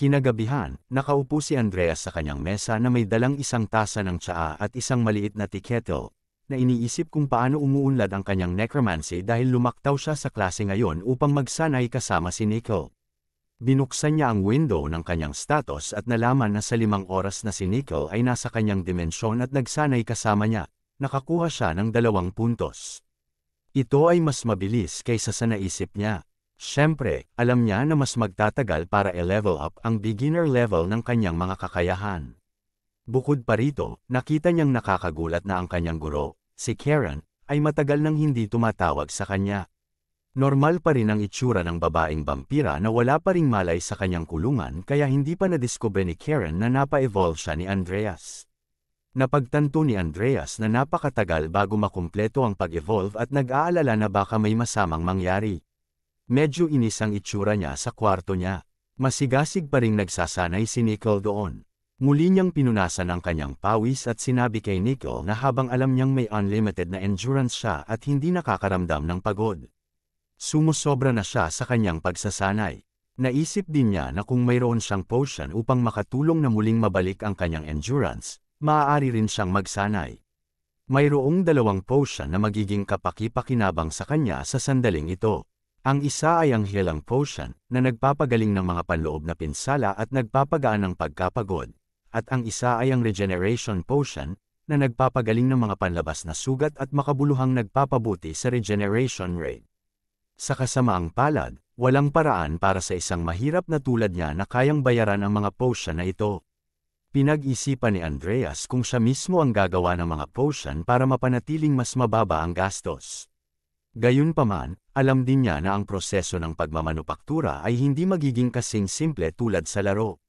Kinagabihan, nakaupo si Andreas sa kanyang mesa na may dalang isang tasa ng tsaa at isang maliit na tikettle, na iniisip kung paano umuunlad ang kanyang necromancy dahil lumaktaw siya sa klase ngayon upang magsanay kasama si Nicole. Binuksan niya ang window ng kanyang status at nalaman na sa limang oras na si Nicole ay nasa kanyang dimensyon at nagsanay kasama niya, nakakuha siya ng dalawang puntos. Ito ay mas mabilis kaysa sa naisip niya. Siyempre, alam niya na mas magtatagal para i-level up ang beginner level ng kanyang mga kakayahan. Bukod pa rito, nakita niyang nakakagulat na ang kanyang guro, si Karen, ay matagal nang hindi tumatawag sa kanya. Normal pa rin ang itsura ng babaeng vampira na wala pa ring malay sa kanyang kulungan kaya hindi pa nadiskubre ni Karen na napa-evolve siya ni Andreas. Napagtanto ni Andreas na napakatagal bago makumpleto ang pag-evolve at nag-aalala na baka may masamang mangyari. Medyo inis ang itsura niya sa kwarto niya. Masigasig pa ring nagsasanay si Nicole doon. Muli niyang pinunasan ang kanyang pawis at sinabi kay Nicole na habang alam niyang may unlimited na endurance siya at hindi nakakaramdam ng pagod. Sumusobra na siya sa kanyang pagsasanay. Naisip din niya na kung mayroon siyang potion upang makatulong na muling mabalik ang kanyang endurance, maaari rin siyang magsanay. Mayroong dalawang potion na magiging kapaki-pakinabang sa kanya sa sandaling ito. Ang isa ay ang healing potion na nagpapagaling ng mga panloob na pinsala at nagpapagaan ng pagkapagod, at ang isa ay ang regeneration potion na nagpapagaling ng mga panlabas na sugat at makabuluhang nagpapabuti sa regeneration rate. Sa kasamaang palad, walang paraan para sa isang mahirap na tulad niya na kayang bayaran ang mga potion na ito. Pinag-isipan ni Andreas kung siya mismo ang gagawa ng mga potion para mapanatiling mas mababa ang gastos. Gayunpaman, alam din niya na ang proseso ng pagmamanupaktura ay hindi magiging kasing simple tulad sa laro.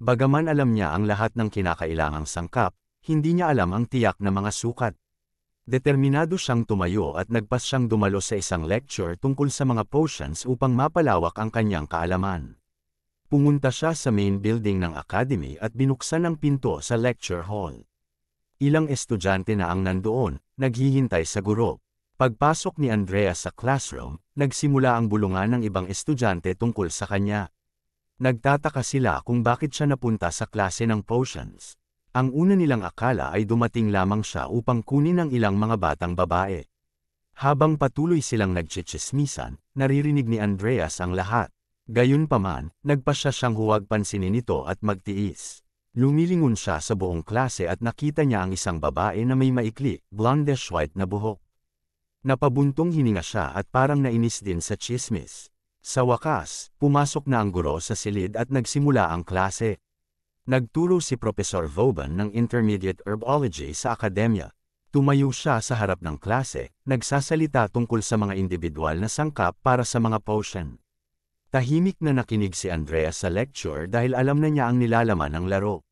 Bagaman alam niya ang lahat ng kinakailangang sangkap, hindi niya alam ang tiyak na mga sukat. Determinado siyang tumayo at nagpas siyang dumalo sa isang lecture tungkol sa mga potions upang mapalawak ang kanyang kaalaman. Pumunta siya sa main building ng academy at binuksan ang pinto sa lecture hall. Ilang estudyante na ang nandoon, naghihintay sa guro, Pagpasok ni Andrea sa classroom, nagsimula ang bulungan ng ibang estudyante tungkol sa kanya. Nagtataka sila kung bakit siya napunta sa klase ng potions. Ang una nilang akala ay dumating lamang siya upang kunin ang ilang mga batang babae. Habang patuloy silang nagchichismisan, naririnig ni Andreas ang lahat. Gayunpaman, nagpa siya siyang huwag pansinin ito at magtiis. Lumilingon siya sa buong klase at nakita niya ang isang babae na may maikli, blondish-white na buhok. Napabuntong hininga siya at parang nainis din sa chismis. Sa wakas, pumasok na ang guro sa silid at nagsimula ang klase. Nagturo si Professor Voban ng Intermediate Herbology sa akademya. Tumayo siya sa harap ng klase, nagsasalita tungkol sa mga individual na sangkap para sa mga potion. Tahimik na nakinig si Andrea sa lecture dahil alam na niya ang nilalaman ng laro.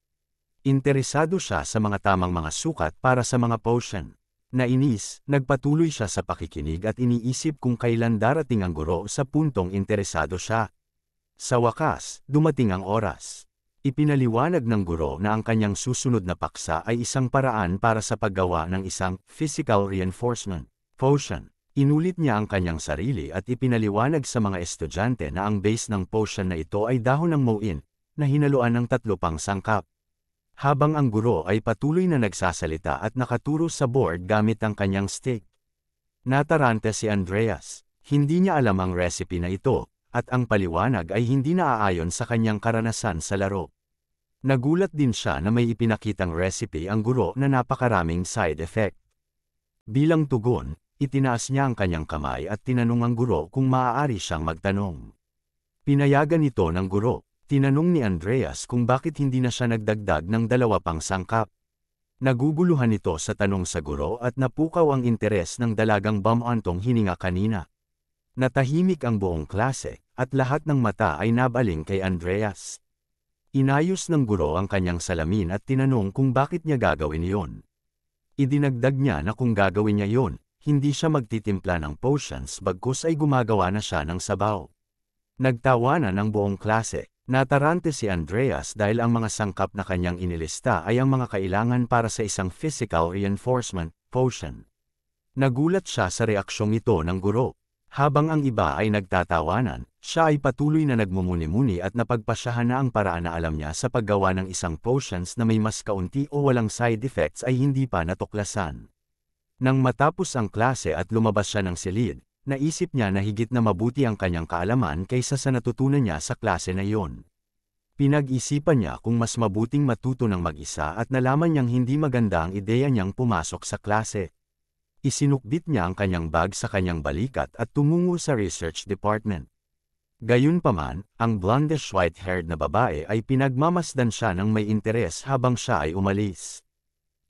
Interesado siya sa mga tamang mga sukat para sa mga potion. Nainis, nagpatuloy siya sa pakikinig at iniisip kung kailan darating ang guro sa puntong interesado siya. Sa wakas, dumating ang oras. Ipinaliwanag ng guro na ang kanyang susunod na paksa ay isang paraan para sa paggawa ng isang physical reinforcement potion. Inulit niya ang kanyang sarili at ipinaliwanag sa mga estudyante na ang base ng potion na ito ay dahon ng mouin, na hinaluan ng tatlo pang sangkap habang ang guro ay patuloy na nagsasalita at nakaturo sa board gamit ang kanyang stick. Nataranta si Andreas. Hindi niya alam ang recipe na ito, at ang paliwanag ay hindi naaayon sa kanyang karanasan sa laro. Nagulat din siya na may ipinakitang recipe ang guro na napakaraming side effect. Bilang tugon, itinaas niya ang kanyang kamay at tinanong ang guro kung maaari siyang magtanong. Pinayagan ito ng guro, Tinanong ni Andreas kung bakit hindi na siya nagdagdag ng dalawa pang sangkap. Naguguluhan ito sa tanong sa guro at napukaw ang interes ng dalagang bamantong hininga kanina. Natahimik ang buong klase, at lahat ng mata ay nabaling kay Andreas. Inayos ng guro ang kanyang salamin at tinanong kung bakit niya gagawin iyon. Idinagdag niya na kung gagawin niya iyon, hindi siya magtitimpla ng potions bagkus ay gumagawa na siya ng sabaw. Nagtawanan ang buong klase, Natarante si Andreas dahil ang mga sangkap na kanyang inilista ay ang mga kailangan para sa isang physical reinforcement potion. Nagulat siya sa reaksyong ito ng guro. Habang ang iba ay nagtatawanan, siya ay patuloy na nagmumuni-muni at napagpasyahan na ang paraan na alam niya sa paggawa ng isang potions na may mas kaunti o walang side effects ay hindi pa natuklasan. Nang matapos ang klase at lumabas siya ng silid, naisip niya na higit na mabuti ang kanyang kaalaman kaysa sa natutunan niya sa klase na iyon. Pinag-isipan niya kung mas mabuting matuto ng mag-isa at nalaman niyang hindi maganda ang ideya niyang pumasok sa klase. Isinukbit niya ang kanyang bag sa kanyang balikat at tumungo sa research department. Gayunpaman, ang blondish white-haired na babae ay pinagmamasdan siya ng may interes habang siya ay umalis.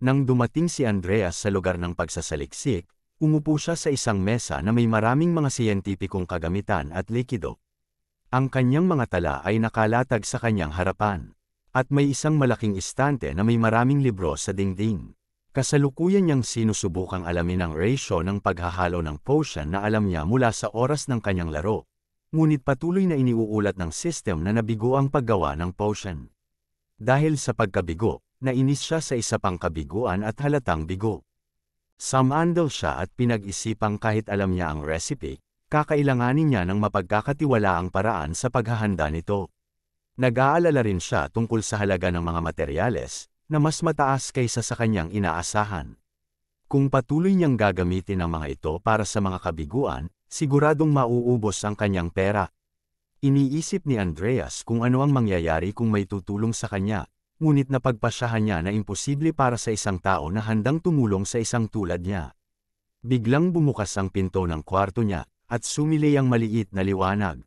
Nang dumating si Andreas sa lugar ng pagsasaliksik, Umupo siya sa isang mesa na may maraming mga siyentipikong kagamitan at likido. Ang kanyang mga tala ay nakalatag sa kanyang harapan. At may isang malaking istante na may maraming libro sa dingding. Kasalukuyan niyang sinusubukang alamin ang ratio ng paghahalo ng potion na alam niya mula sa oras ng kanyang laro. Ngunit patuloy na iniuulat ng system na nabigo ang paggawa ng potion. Dahil sa pagkabigo, nainis siya sa isa pang kabiguan at halatang bigo. Samandal siya at pinag-isipang kahit alam niya ang recipe, kakailanganin niya ng mapagkakatiwalaang paraan sa paghahanda nito. Nag-aalala rin siya tungkol sa halaga ng mga materyales, na mas mataas kaysa sa kanyang inaasahan. Kung patuloy niyang gagamitin ang mga ito para sa mga kabiguan, siguradong mauubos ang kanyang pera. Iniisip ni Andreas kung ano ang mangyayari kung may tutulong sa kanya, ngunit napagpasyahan niya na imposible para sa isang tao na handang tumulong sa isang tulad niya. Biglang bumukas ang pinto ng kwarto niya, at sumilay ang maliit na liwanag.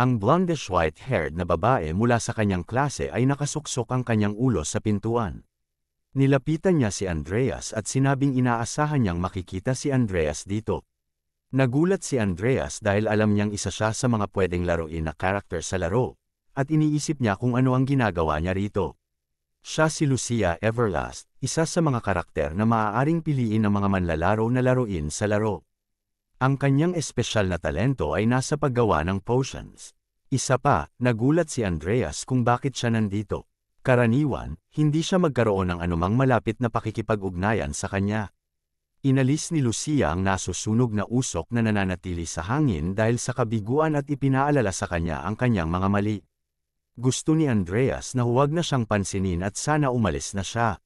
Ang blondish white-haired na babae mula sa kanyang klase ay nakasuksok ang kanyang ulo sa pintuan. Nilapitan niya si Andreas at sinabing inaasahan niyang makikita si Andreas dito. Nagulat si Andreas dahil alam niyang isa siya sa mga pwedeng laruin na karakter sa laro, at iniisip niya kung ano ang ginagawa niya rito. Siya si Lucia Everlast, isa sa mga karakter na maaaring piliin ng mga manlalaro na laruin sa laro. Ang kanyang espesyal na talento ay nasa paggawa ng potions. Isa pa, nagulat si Andreas kung bakit siya nandito. Karaniwan, hindi siya magkaroon ng anumang malapit na pakikipag-ugnayan sa kanya. Inalis ni Lucia ang nasusunog na usok na nananatili sa hangin dahil sa kabiguan at ipinaalala sa kanya ang kanyang mga mali. Gusto ni Andreas na huwag na siyang pansinin at sana umalis na siya.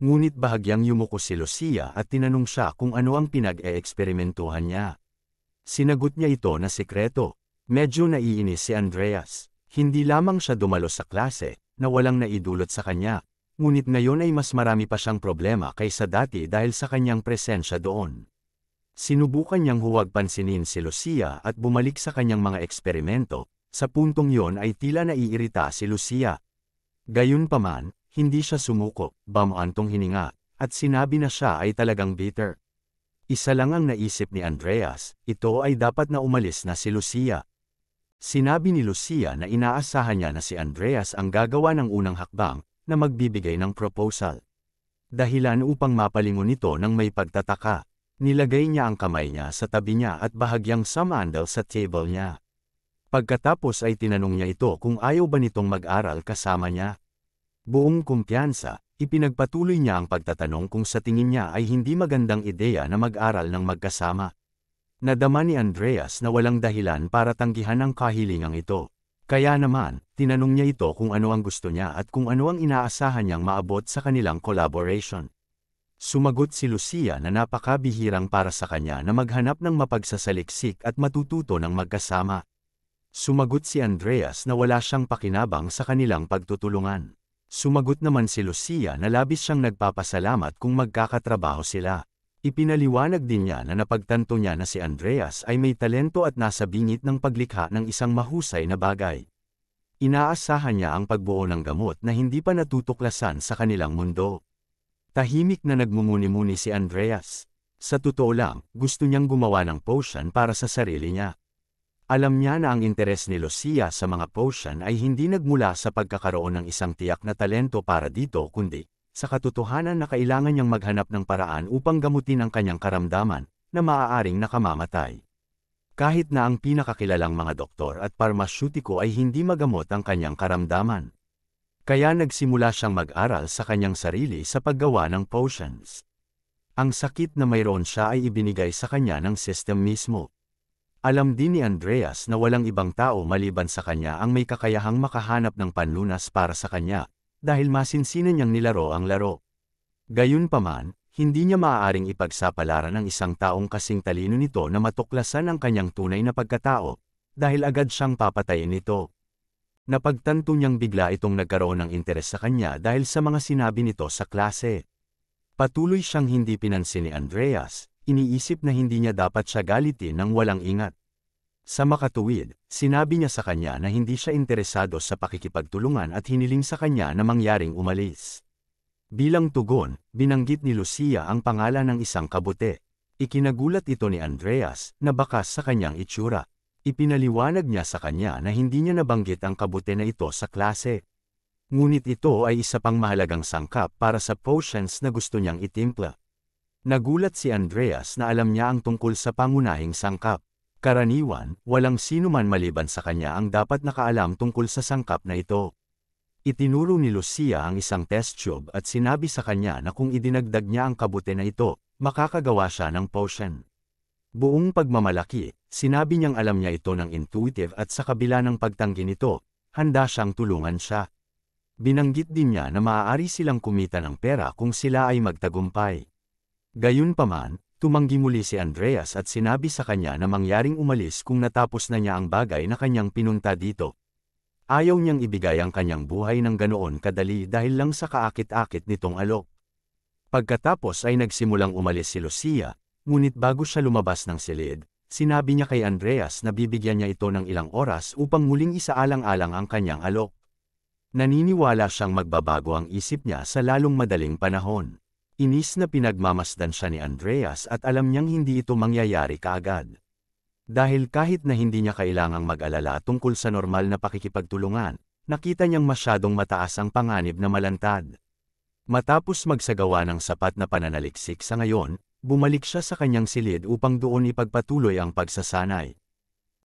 Ngunit bahagyang yumuko si Lucia at tinanong siya kung ano ang pinag-eeksperimentuhan niya. Sinagot niya ito na sekreto. Medyo naiinis si Andreas. Hindi lamang siya dumalo sa klase, na walang naidulot sa kanya. Ngunit ngayon ay mas marami pa siyang problema kaysa dati dahil sa kanyang presensya doon. Sinubukan niyang huwag pansinin si Lucia at bumalik sa kanyang mga eksperimento, sa puntong yon ay tila naiirita si Lucia. Gayunpaman, hindi siya sumuko, bamantong hininga, at sinabi na siya ay talagang bitter. Isa lang ang naisip ni Andreas, ito ay dapat na umalis na si Lucia. Sinabi ni Lucia na inaasahan niya na si Andreas ang gagawa ng unang hakbang na magbibigay ng proposal. Dahilan upang mapalingon ito ng may pagtataka, nilagay niya ang kamay niya sa tabi niya at bahagyang sumandal sa table niya. Pagkatapos ay tinanong niya ito kung ayaw ba nitong mag-aral kasama niya. Buong kumpiyansa, ipinagpatuloy niya ang pagtatanong kung sa tingin niya ay hindi magandang ideya na mag-aral ng magkasama. Nadama ni Andreas na walang dahilan para tanggihan ang kahilingang ito. Kaya naman, tinanong niya ito kung ano ang gusto niya at kung ano ang inaasahan niyang maabot sa kanilang collaboration. Sumagot si Lucia na napakabihirang para sa kanya na maghanap ng mapagsasaliksik at matututo ng magkasama. Sumagot si Andreas na wala siyang pakinabang sa kanilang pagtutulungan. Sumagot naman si Lucia na labis siyang nagpapasalamat kung magkakatrabaho sila. Ipinaliwanag din niya na napagtanto niya na si Andreas ay may talento at nasa bingit ng paglikha ng isang mahusay na bagay. Inaasahan niya ang pagbuo ng gamot na hindi pa natutuklasan sa kanilang mundo. Tahimik na nagmumuni-muni si Andreas. Sa totoo lang, gusto niyang gumawa ng potion para sa sarili niya. Alam niya na ang interes ni Lucia sa mga potion ay hindi nagmula sa pagkakaroon ng isang tiyak na talento para dito kundi sa katotohanan na kailangan niyang maghanap ng paraan upang gamutin ang kanyang karamdaman na maaaring nakamamatay. Kahit na ang pinakakilalang mga doktor at parmasyutiko ay hindi magamot ang kanyang karamdaman. Kaya nagsimula siyang mag-aral sa kanyang sarili sa paggawa ng potions. Ang sakit na mayroon siya ay ibinigay sa kanya ng system mismo. Alam din ni Andreas na walang ibang tao maliban sa kanya ang may kakayahang makahanap ng panlunas para sa kanya, dahil masinsinan niyang nilaro ang laro. Gayunpaman, hindi niya maaaring ipagsapalaran ng isang taong kasing talino nito na matuklasan ang kanyang tunay na pagkatao, dahil agad siyang papatayin nito. Napagtanto niyang bigla itong nagkaroon ng interes sa kanya dahil sa mga sinabi nito sa klase. Patuloy siyang hindi pinansin ni Andreas, iniisip na hindi niya dapat siya galitin ng walang ingat. Sa makatuwid, sinabi niya sa kanya na hindi siya interesado sa pakikipagtulungan at hiniling sa kanya na mangyaring umalis. Bilang tugon, binanggit ni Lucia ang pangalan ng isang kabute. Ikinagulat ito ni Andreas na bakas sa kanyang itsura. Ipinaliwanag niya sa kanya na hindi niya nabanggit ang kabute na ito sa klase. Ngunit ito ay isa pang mahalagang sangkap para sa potions na gusto niyang itimpla. Nagulat si Andreas na alam niya ang tungkol sa pangunahing sangkap. Karaniwan, walang sino man maliban sa kanya ang dapat nakaalam tungkol sa sangkap na ito. Itinuro ni Lucia ang isang test tube at sinabi sa kanya na kung idinagdag niya ang kabute na ito, makakagawa siya ng potion. Buong pagmamalaki, sinabi niyang alam niya ito ng intuitive at sa kabila ng pagtanggi nito, handa siyang tulungan siya. Binanggit din niya na maaari silang kumita ng pera kung sila ay magtagumpay. Gayunpaman, tumanggi muli si Andreas at sinabi sa kanya na mangyaring umalis kung natapos na niya ang bagay na kanyang pinunta dito. Ayaw niyang ibigay ang kanyang buhay ng ganoon kadali dahil lang sa kaakit-akit nitong alok. Pagkatapos ay nagsimulang umalis si Lucia, ngunit bago siya lumabas ng silid, sinabi niya kay Andreas na bibigyan niya ito ng ilang oras upang muling isaalang-alang ang kanyang alok. Naniniwala siyang magbabago ang isip niya sa lalong madaling panahon. Inis na pinagmamasdan siya ni Andreas at alam niyang hindi ito mangyayari kaagad. Dahil kahit na hindi niya kailangang mag-alala tungkol sa normal na pakikipagtulungan, nakita niyang masyadong mataas ang panganib na malantad. Matapos magsagawa ng sapat na pananaliksik sa ngayon, bumalik siya sa kanyang silid upang doon ipagpatuloy ang pagsasanay.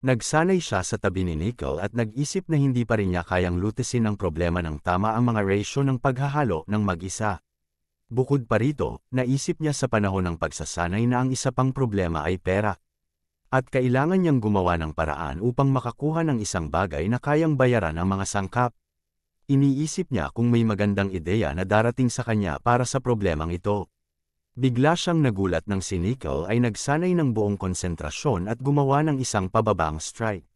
Nagsanay siya sa tabi ni Nicole at nag-isip na hindi pa rin niya kayang lutesin ang problema ng tama ang mga ratio ng paghahalo ng mag-isa. Bukod pa rito, naisip niya sa panahon ng pagsasanay na ang isa pang problema ay pera. At kailangan niyang gumawa ng paraan upang makakuha ng isang bagay na kayang bayaran ang mga sangkap. Iniisip niya kung may magandang ideya na darating sa kanya para sa problemang ito. Bigla siyang nagulat ng si Nicole ay nagsanay ng buong konsentrasyon at gumawa ng isang pababang strike.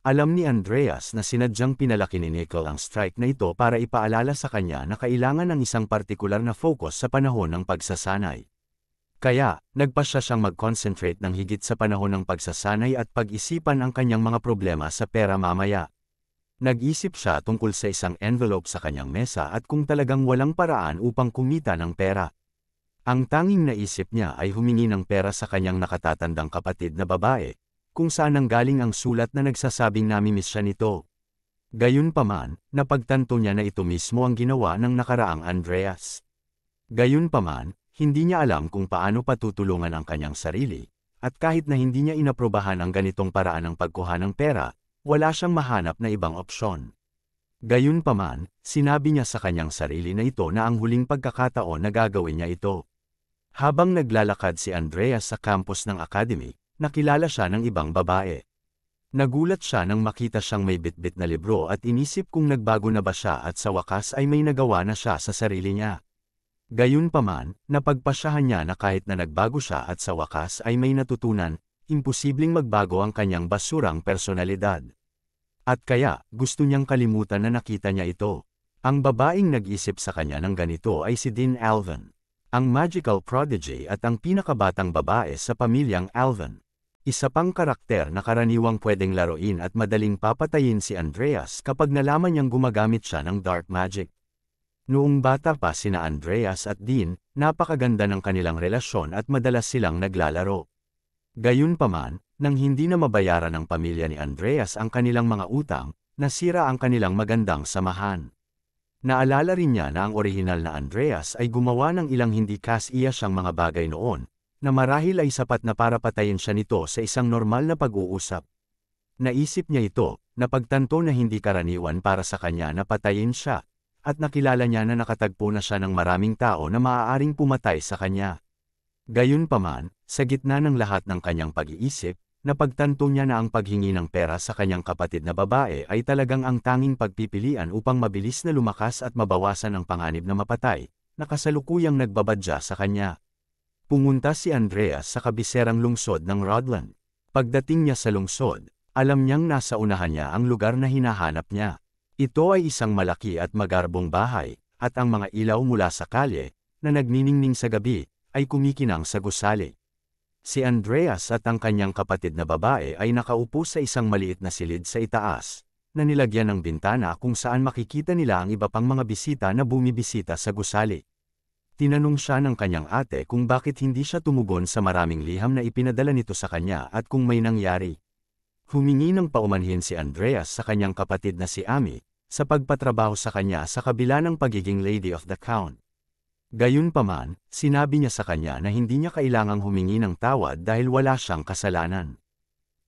Alam ni Andreas na sinadyang pinalaki ni Nicole ang strike na ito para ipaalala sa kanya na kailangan ng isang partikular na focus sa panahon ng pagsasanay. Kaya, nagpasya siyang mag-concentrate ng higit sa panahon ng pagsasanay at pag-isipan ang kanyang mga problema sa pera mamaya. Nag-isip siya tungkol sa isang envelope sa kanyang mesa at kung talagang walang paraan upang kumita ng pera. Ang tanging naisip niya ay humingi ng pera sa kanyang nakatatandang kapatid na babae, kung saan ang galing ang sulat na nagsasabing namimiss siya nito. Gayunpaman, napagtanto niya na ito mismo ang ginawa ng nakaraang Andreas. Gayunpaman, hindi niya alam kung paano patutulungan ang kanyang sarili, at kahit na hindi niya inaprobahan ang ganitong paraan ng pagkuha ng pera, wala siyang mahanap na ibang opsyon. Gayunpaman, sinabi niya sa kanyang sarili na ito na ang huling pagkakataon na gagawin niya ito. Habang naglalakad si Andreas sa campus ng academy, nakilala siya ng ibang babae. Nagulat siya nang makita siyang may bitbit na libro at inisip kung nagbago na ba siya at sa wakas ay may nagawa na siya sa sarili niya. Gayunpaman, napagpasyahan niya na kahit na nagbago siya at sa wakas ay may natutunan, imposibleng magbago ang kanyang basurang personalidad. At kaya, gusto niyang kalimutan na nakita niya ito. Ang babaeng nag-isip sa kanya ng ganito ay si Dean Alvin, ang magical prodigy at ang pinakabatang babae sa pamilyang Alvin. Isa pang karakter na karaniwang pwedeng laruin at madaling papatayin si Andreas kapag nalaman niyang gumagamit siya ng dark magic. Noong bata pa sina Andreas at Dean, napakaganda ng kanilang relasyon at madalas silang naglalaro. Gayunpaman, nang hindi na mabayaran ng pamilya ni Andreas ang kanilang mga utang, nasira ang kanilang magandang samahan. Naalala rin niya na ang orihinal na Andreas ay gumawa ng ilang hindi kasiya siyang mga bagay noon, na marahil ay sapat na para patayin siya nito sa isang normal na pag-uusap. Naisip niya ito, napagtanto na hindi karaniwan para sa kanya na patayin siya, at nakilala niya na nakatagpo na siya ng maraming tao na maaaring pumatay sa kanya. Gayunpaman, sa gitna ng lahat ng kanyang pag-iisip, napagtanto niya na ang paghingi ng pera sa kanyang kapatid na babae ay talagang ang tanging pagpipilian upang mabilis na lumakas at mabawasan ang panganib na mapatay, na kasalukuyang nagbabadya sa kanya. Pumunta si Andrea sa kabiserang lungsod ng Rodland. Pagdating niya sa lungsod, alam niyang nasa unahan niya ang lugar na hinahanap niya. Ito ay isang malaki at magarbong bahay, at ang mga ilaw mula sa kalye, na nagniningning sa gabi, ay kumikinang sa gusali. Si Andreas at ang kanyang kapatid na babae ay nakaupo sa isang maliit na silid sa itaas, na nilagyan ng bintana kung saan makikita nila ang iba pang mga bisita na bumibisita sa gusali. Tinanong siya ng kanyang ate kung bakit hindi siya tumugon sa maraming liham na ipinadala nito sa kanya at kung may nangyari. Humingi ng paumanhin si Andreas sa kanyang kapatid na si Ami, sa pagpatrabaho sa kanya sa kabila ng pagiging Lady of the Count. Gayunpaman, sinabi niya sa kanya na hindi niya kailangang humingi ng tawad dahil wala siyang kasalanan.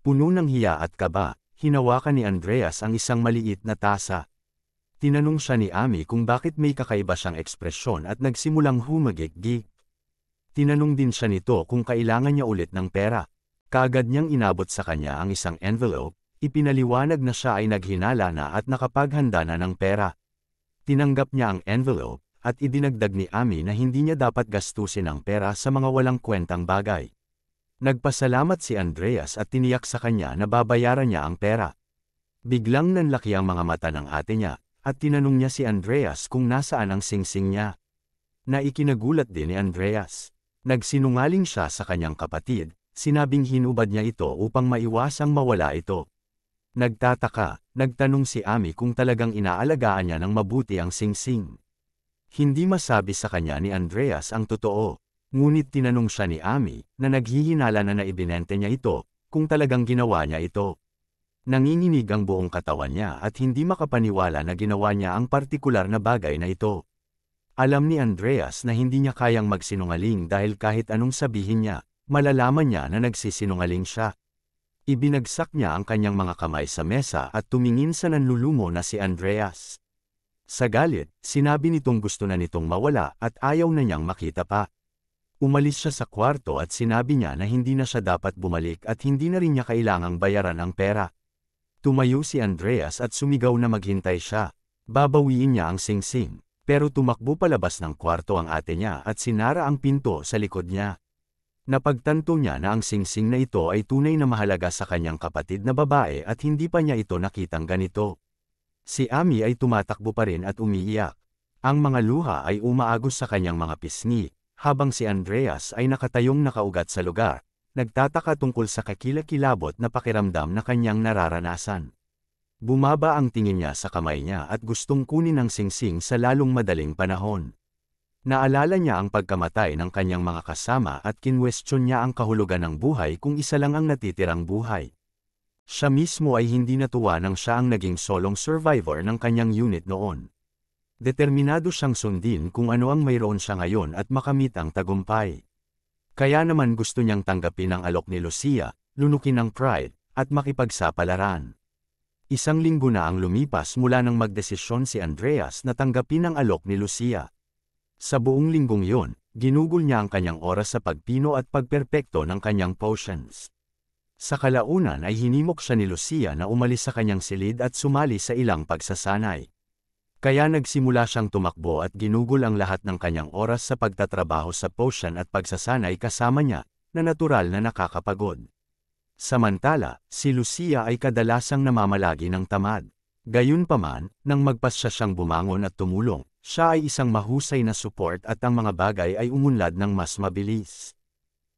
Puno ng hiya at kaba, hinawakan ni Andreas ang isang maliit na tasa. Tinanong siya ni Ami kung bakit may kakaiba siyang ekspresyon at nagsimulang humagiggi. Tinanong din siya nito kung kailangan niya ulit ng pera. Kagad niyang inabot sa kanya ang isang envelope, ipinaliwanag na siya ay naghinala na at nakapaghanda na ng pera. Tinanggap niya ang envelope, at idinagdag ni Ami na hindi niya dapat gastusin ang pera sa mga walang kwentang bagay. Nagpasalamat si Andreas at tiniyak sa kanya na babayaran niya ang pera. Biglang nanlaki ang mga mata ng ate niya, at tinanong niya si Andreas kung nasaan ang singsing niya. Naikinagulat din ni Andreas. Nagsinungaling siya sa kanyang kapatid, sinabing hinubad niya ito upang maiwasang mawala ito. Nagtataka, nagtanong si Ami kung talagang inaalagaan niya ng mabuti ang singsing. Hindi masabi sa kanya ni Andreas ang totoo, ngunit tinanong siya ni Ami na naghihinala na naibinente niya ito, kung talagang ginawa niya ito. Nanginginig ang buong katawan niya at hindi makapaniwala na ginawa niya ang partikular na bagay na ito. Alam ni Andreas na hindi niya kayang magsinungaling dahil kahit anong sabihin niya, malalaman niya na nagsisinungaling siya. Ibinagsak niya ang kanyang mga kamay sa mesa at tumingin sa nanlulumo na si Andreas. Sa galit, sinabi nitong gusto na nitong mawala at ayaw na niyang makita pa. Umalis siya sa kwarto at sinabi niya na hindi na siya dapat bumalik at hindi na rin niya kailangang bayaran ang pera. Tumayo si Andreas at sumigaw na maghintay siya. Babawiin niya ang singsing, -sing, pero tumakbo palabas ng kwarto ang ate niya at sinara ang pinto sa likod niya. Napagtanto niya na ang singsing -sing na ito ay tunay na mahalaga sa kanyang kapatid na babae at hindi pa niya ito nakitang ganito. Si Ami ay tumatakbo pa rin at umiiyak. Ang mga luha ay umaagos sa kanyang mga pisngi, habang si Andreas ay nakatayong nakaugat sa lugar, nagtataka tungkol sa kakilakilabot na pakiramdam na kanyang nararanasan. Bumaba ang tingin niya sa kamay niya at gustong kunin ang singsing sa lalong madaling panahon. Naalala niya ang pagkamatay ng kanyang mga kasama at kinwestiyon niya ang kahulugan ng buhay kung isa lang ang natitirang buhay. Siya mismo ay hindi natuwa nang siya ang naging solong survivor ng kanyang unit noon. Determinado siyang sundin kung ano ang mayroon siya ngayon at makamit ang tagumpay. Kaya naman gusto niyang tanggapin ang alok ni Lucia, lunukin ang pride, at makipagsapalaran. Isang linggo na ang lumipas mula nang magdesisyon si Andreas na tanggapin ang alok ni Lucia. Sa buong linggong yon, ginugol niya ang kanyang oras sa pagpino at pagperpekto ng kanyang potions. Sa kalaunan ay hinimok siya ni Lucia na umalis sa kanyang silid at sumali sa ilang pagsasanay. Kaya nagsimula siyang tumakbo at ginugol ang lahat ng kanyang oras sa pagtatrabaho sa potion at pagsasanay kasama niya, na natural na nakakapagod. Samantala, si Lucia ay kadalasang namamalagi ng tamad. Gayunpaman, nang magpasya siyang bumangon at tumulong, siya ay isang mahusay na support at ang mga bagay ay umunlad ng mas mabilis.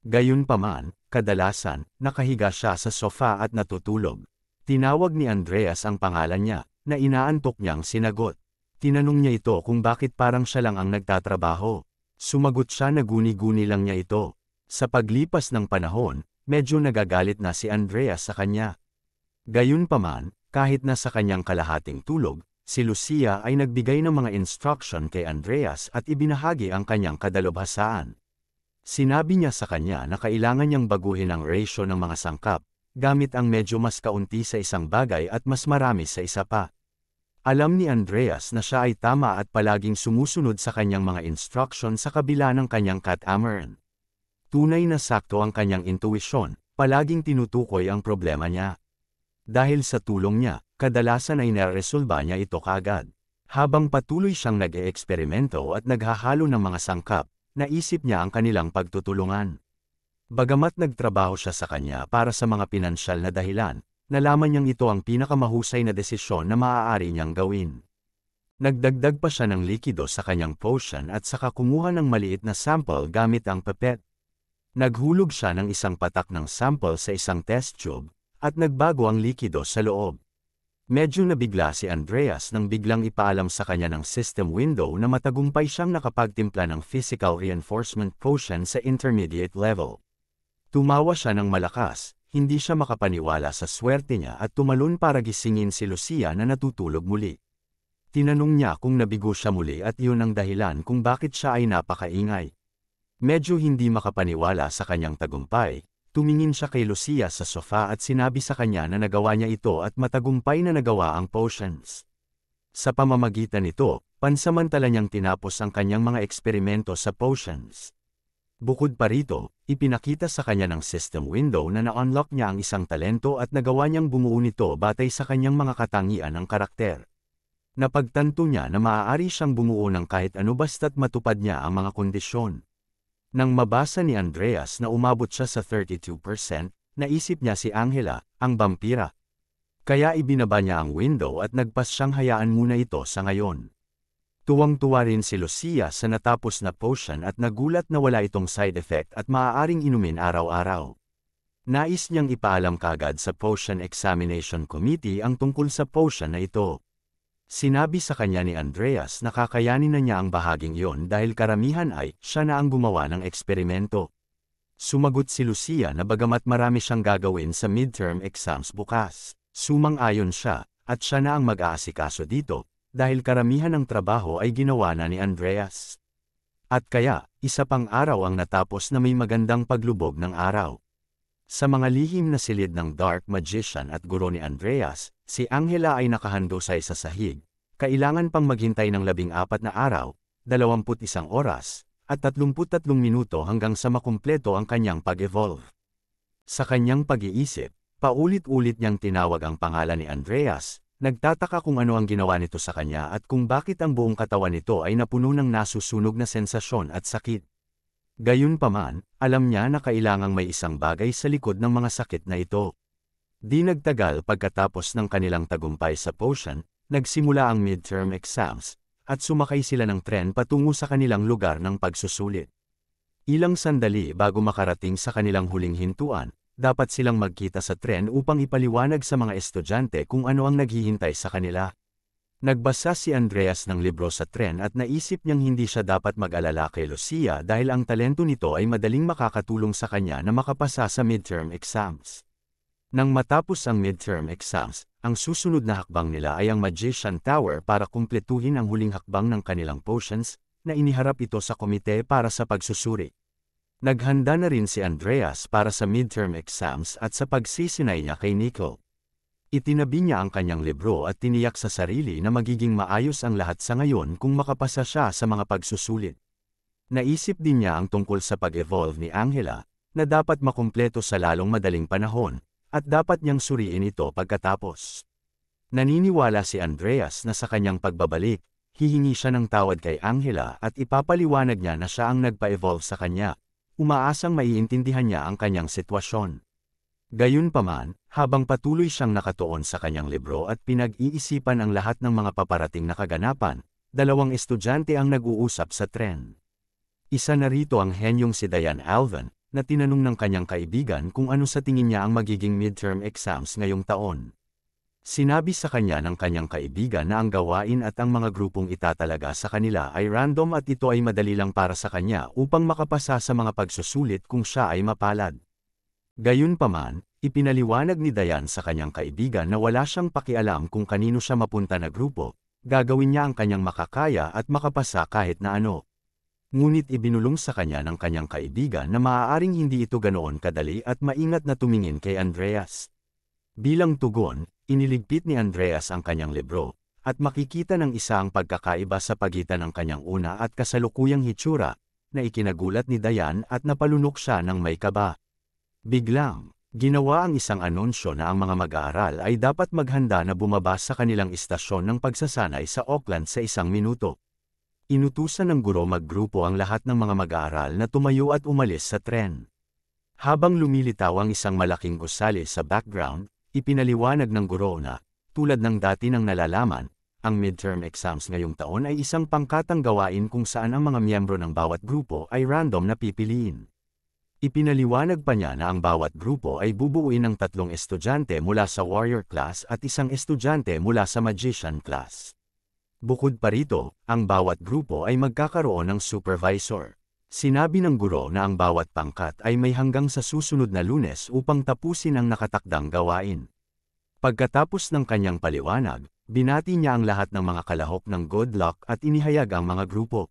Gayunpaman, kadalasan, nakahiga siya sa sofa at natutulog. Tinawag ni Andreas ang pangalan niya, na inaantok niyang sinagot. Tinanong niya ito kung bakit parang siya lang ang nagtatrabaho. Sumagot siya na guni-guni lang niya ito. Sa paglipas ng panahon, medyo nagagalit na si Andrea sa kanya. Gayunpaman, kahit na sa kanyang kalahating tulog, si Lucia ay nagbigay ng mga instruction kay Andreas at ibinahagi ang kanyang kadalubhasaan. Sinabi niya sa kanya na kailangan niyang baguhin ang ratio ng mga sangkap, gamit ang medyo mas kaunti sa isang bagay at mas marami sa isa pa. Alam ni Andreas na siya ay tama at palaging sumusunod sa kanyang mga instruction sa kabila ng kanyang katamaran. Tunay na sakto ang kanyang intuisyon, palaging tinutukoy ang problema niya. Dahil sa tulong niya, kadalasan ay naresolba niya ito kagad. Habang patuloy siyang nag-eeksperimento at naghahalo ng mga sangkap, naisip niya ang kanilang pagtutulungan. Bagamat nagtrabaho siya sa kanya para sa mga pinansyal na dahilan, nalaman niyang ito ang pinakamahusay na desisyon na maaari niyang gawin. Nagdagdag pa siya ng likido sa kanyang potion at saka kumuha ng maliit na sample gamit ang pipet. Naghulog siya ng isang patak ng sample sa isang test tube, at nagbago ang likido sa loob. Medyo nabigla si Andreas nang biglang ipaalam sa kanya ng system window na matagumpay siyang nakapagtimpla ng physical reinforcement potion sa intermediate level. Tumawa siya ng malakas, hindi siya makapaniwala sa swerte niya at tumalon para gisingin si Lucia na natutulog muli. Tinanong niya kung nabigo siya muli at iyon ang dahilan kung bakit siya ay napakaingay. Medyo hindi makapaniwala sa kanyang tagumpay, tumingin siya kay Lucia sa sofa at sinabi sa kanya na nagawa niya ito at matagumpay na nagawa ang potions. Sa pamamagitan nito, pansamantala niyang tinapos ang kanyang mga eksperimento sa potions. Bukod pa rito, ipinakita sa kanya ng system window na na-unlock niya ang isang talento at nagawa niyang bumuo nito batay sa kanyang mga katangian ng karakter. Napagtanto niya na maaari siyang bumuo ng kahit ano basta't matupad niya ang mga kondisyon. Nang mabasa ni Andreas na umabot siya sa 32%, naisip niya si Angela, ang vampira. Kaya ibinaba niya ang window at nagpas siyang hayaan muna ito sa ngayon. Tuwang-tuwa rin si Lucia sa natapos na potion at nagulat na wala itong side effect at maaaring inumin araw-araw. Nais niyang ipaalam kagad sa Potion Examination Committee ang tungkol sa potion na ito. Sinabi sa kanya ni Andreas na kakayanin na niya ang bahaging iyon dahil karamihan ay siya na ang gumawa ng eksperimento. Sumagot si Lucia na bagamat marami siyang gagawin sa midterm exams bukas, sumang-ayon siya at siya na ang mag-aasikaso dito dahil karamihan ng trabaho ay ginawa na ni Andreas. At kaya, isa pang araw ang natapos na may magandang paglubog ng araw. Sa mga lihim na silid ng Dark Magician at guro ni Andreas, si Angela ay nakahando sa isa sahig. Kailangan pang maghintay ng labing apat na araw, 21 oras, at 33 minuto hanggang sa makumpleto ang kanyang pag-evolve. Sa kanyang pag-iisip, paulit-ulit niyang tinawag ang pangalan ni Andreas, Nagtataka kung ano ang ginawa nito sa kanya at kung bakit ang buong katawan nito ay napuno ng nasusunog na sensasyon at sakit. Gayunpaman, alam niya na kailangang may isang bagay sa likod ng mga sakit na ito. Di nagtagal pagkatapos ng kanilang tagumpay sa potion, nagsimula ang midterm exams, at sumakay sila ng tren patungo sa kanilang lugar ng pagsusulit. Ilang sandali bago makarating sa kanilang huling hintuan, dapat silang magkita sa tren upang ipaliwanag sa mga estudyante kung ano ang naghihintay sa kanila. Nagbasa si Andreas ng libro sa tren at naisip niyang hindi siya dapat mag-alala kay Lucia dahil ang talento nito ay madaling makakatulong sa kanya na makapasa sa midterm exams. Nang matapos ang midterm exams, ang susunod na hakbang nila ay ang Magician Tower para kumpletuhin ang huling hakbang ng kanilang potions, na iniharap ito sa komite para sa pagsusuri. Naghanda na rin si Andreas para sa midterm exams at sa pagsisinay niya kay Nicole. Itinabi niya ang kanyang libro at tiniyak sa sarili na magiging maayos ang lahat sa ngayon kung makapasa siya sa mga pagsusulit. Naisip din niya ang tungkol sa pag-evolve ni Angela, na dapat makumpleto sa lalong madaling panahon, at dapat niyang suriin ito pagkatapos. Naniniwala si Andreas na sa kanyang pagbabalik, hihingi siya ng tawad kay Angela at ipapaliwanag niya na siya ang nagpa-evolve sa kanya umaasang maiintindihan niya ang kanyang sitwasyon. Gayunpaman, habang patuloy siyang nakatuon sa kanyang libro at pinag-iisipan ang lahat ng mga paparating na kaganapan, dalawang estudyante ang nag-uusap sa tren. Isa na rito ang henyong si Diane Alvin, na tinanong ng kanyang kaibigan kung ano sa tingin niya ang magiging midterm exams ngayong taon. Sinabi sa kanya ng kanyang kaibigan na ang gawain at ang mga grupong itatalaga sa kanila ay random at ito ay madali lang para sa kanya upang makapasa sa mga pagsusulit kung siya ay mapalad. Gayunpaman, ipinaliwanag ni Dayan sa kanyang kaibigan na wala siyang pakialam kung kanino siya mapunta na grupo, gagawin niya ang kanyang makakaya at makapasa kahit na ano. Ngunit ibinulong sa kanya ng kanyang kaibigan na maaaring hindi ito ganoon kadali at maingat na tumingin kay Andreas. Bilang tugon, Iniligpit ni Andreas ang kanyang libro, at makikita ng isa ang pagkakaiba sa pagitan ng kanyang una at kasalukuyang hitsura, na ikinagulat ni Dayan at napalunok siya ng may kaba. Biglang, ginawa ang isang anunsyo na ang mga mag-aaral ay dapat maghanda na bumaba sa kanilang istasyon ng pagsasanay sa Auckland sa isang minuto. Inutusan ng guro maggrupo ang lahat ng mga mag-aaral na tumayo at umalis sa tren. Habang lumilitaw ang isang malaking gusali sa background, Ipinaliwanag ng guro na, tulad ng dati nang nalalaman, ang midterm exams ngayong taon ay isang pangkatang gawain kung saan ang mga miyembro ng bawat grupo ay random na pipiliin. Ipinaliwanag pa niya na ang bawat grupo ay bubuuin ng tatlong estudyante mula sa warrior class at isang estudyante mula sa magician class. Bukod pa rito, ang bawat grupo ay magkakaroon ng supervisor. Sinabi ng guro na ang bawat pangkat ay may hanggang sa susunod na lunes upang tapusin ang nakatakdang gawain. Pagkatapos ng kanyang paliwanag, binati niya ang lahat ng mga kalahok ng good luck at inihayag ang mga grupo.